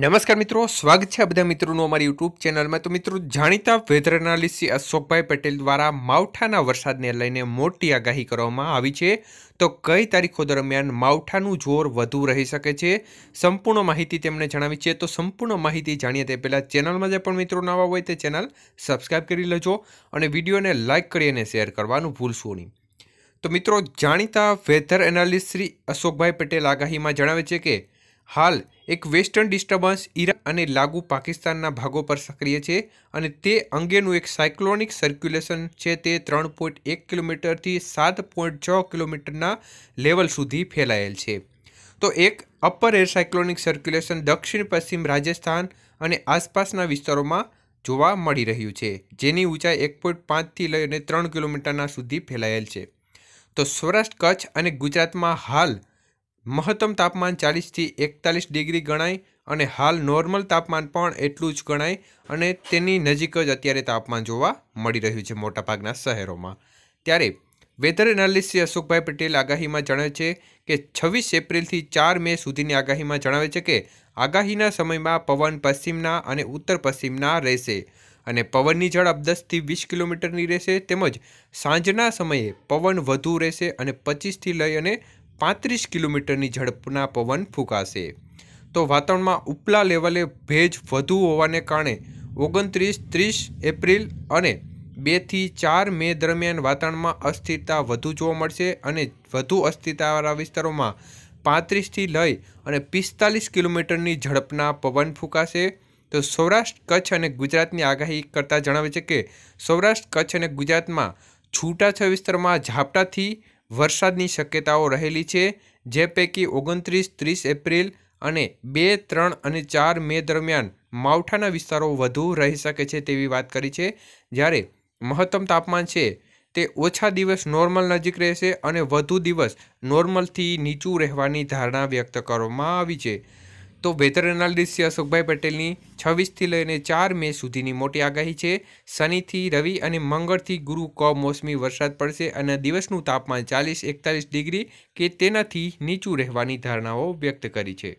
નમસ્કાર મિત્રો સ્વાગત છે બધા મિત્રોનું અમારી યુટ્યુબ ચેનલમાં તો મિત્રો જાણીતા વેધર એનાલિસ્ટ અશોકભાઈ પટેલ દ્વારા માવઠાના વરસાદને લઈને મોટી આગાહી કરવામાં આવી છે તો કઈ તારીખો દરમિયાન માવઠાનું જોર વધુ રહી શકે છે સંપૂર્ણ માહિતી તેમણે જણાવી છે તો સંપૂર્ણ માહિતી જાણીએ તે પહેલાં ચેનલમાં જે પણ મિત્રો નવા હોય તે ચેનલ સબસ્ક્રાઈબ કરી લેજો અને વિડીયોને લાઇક કરી અને શેર કરવાનું ભૂલશો નહીં તો મિત્રો જાણીતા વેધર એનાલિસ્ટ શ્રી અશોકભાઈ પટેલ આગાહીમાં જણાવે છે કે હાલ એક વેસ્ટર્ન ડિસ્ટર્બન્સ ઈરાન અને લાગુ પાકિસ્તાનના ભાગો પર સક્રિય છે અને તે અંગેનું એક સાયક્લોનિક સર્ક્યુલેશન છે તે ત્રણ પોઈન્ટ એક કિલોમીટરથી સાત પોઈન્ટ છ કિલોમીટરના લેવલ સુધી ફેલાયેલ છે તો એક અપર એર સાયક્લોનિક સર્ક્યુલેશન દક્ષિણ પશ્ચિમ રાજસ્થાન અને આસપાસના વિસ્તારોમાં જોવા મળી રહ્યું છે જેની ઊંચાઈ એક પોઈન્ટ પાંચથી લઈને ત્રણ કિલોમીટરના સુધી ફેલાયેલ છે તો સૌરાષ્ટ્ર કચ્છ અને ગુજરાતમાં હાલ મહત્તમ તાપમાન ચાલીસથી એકતાલીસ ડિગ્રી ગણાય અને હાલ નોર્મલ તાપમાન પણ એટલું જ ગણાય અને તેની નજીક જ અત્યારે તાપમાન જોવા મળી રહ્યું છે મોટાભાગના શહેરોમાં ત્યારે વેધર એનાલિસ્ટ શ્રી અશોકભાઈ પટેલ આગાહીમાં જણાવે છે કે છવ્વીસ એપ્રિલથી ચાર મે સુધીની આગાહીમાં જણાવે છે કે આગાહીના સમયમાં પવન પશ્ચિમના અને ઉત્તર પશ્ચિમના રહેશે અને પવનની ઝડપ દસથી વીસ કિલોમીટરની રહેશે તેમજ સાંજના સમયે પવન વધુ રહેશે અને પચીસથી લઈ અને પાંત્રીસ કિલોમીટરની ઝડપના પવન ફૂંકાશે તો વાતાવરણમાં ઉપલા લેવલે ભેજ વધુ હોવાને કારણે ઓગણત્રીસ ત્રીસ એપ્રિલ અને બેથી ચાર મે દરમિયાન વાતાવરણમાં અસ્થિરતા વધુ જોવા મળશે અને વધુ અસ્થિરતાવાળા વિસ્તારોમાં પાંત્રીસથી લઈ અને પિસ્તાલીસ કિલોમીટરની ઝડપના પવન ફૂંકાશે તો સૌરાષ્ટ્ર કચ્છ અને ગુજરાતની આગાહી કરતાં જણાવે છે કે સૌરાષ્ટ્ર કચ્છ અને ગુજરાતમાં છૂટાછા વિસ્તારમાં ઝાપટાથી વરસાદની શક્યતાઓ રહેલી છે જે પૈકી ઓગણત્રીસ ત્રીસ એપ્રિલ અને બે ત્રણ અને ચાર મે દરમિયાન માવઠાના વિસ્તારો વધુ રહી શકે છે તેવી વાત કરી છે જ્યારે મહત્તમ તાપમાન છે તે ઓછા દિવસ નોર્મલ નજીક રહેશે અને વધુ દિવસ નોર્મલથી નીચું રહેવાની ધારણા વ્યક્ત કરવામાં આવી છે તો વેધર એનાલિસ્ટ અશોકભાઈ પટેલની છવ્વીસથી લઈને ચાર મે સુધીની મોટી આગાહી છે શનિથી રવિ અને મંગળથી ગુરુ કમોસમી વરસાદ પડશે અને દિવસનું તાપમાન ચાલીસ એકતાલીસ ડિગ્રી કે તેનાથી નીચું રહેવાની ધારણાઓ વ્યક્ત કરી છે